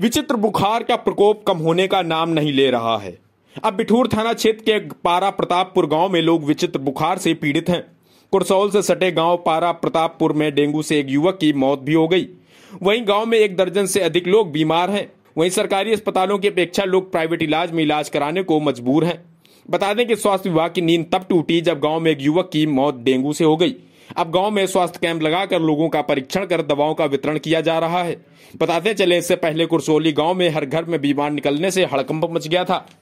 विचित्र बुखार का प्रकोप कम होने का नाम नहीं ले रहा है अब बिठूर थाना क्षेत्र के पारा प्रतापपुर गांव में लोग विचित्र बुखार से पीड़ित हैं कुरसौल से सटे गांव पारा प्रतापपुर में डेंगू से एक युवक की मौत भी हो गई वहीं गांव में एक दर्जन से अधिक लोग बीमार हैं वहीं सरकारी अस्पतालों की अपेक्षा लोग प्राइवेट इलाज में इलाज कराने को मजबूर हैं बता दें कि स्वास्थ्य विभाग की नींद तब टूटी जब गांव में एक युवक की मौत डेंगू से हो गई अब गांव में स्वास्थ्य कैंप लगाकर लोगों का परीक्षण कर दवाओं का वितरण किया जा रहा है बताते चले इससे पहले कुरसोली गांव में हर घर में बीमार निकलने से हड़कंप मच गया था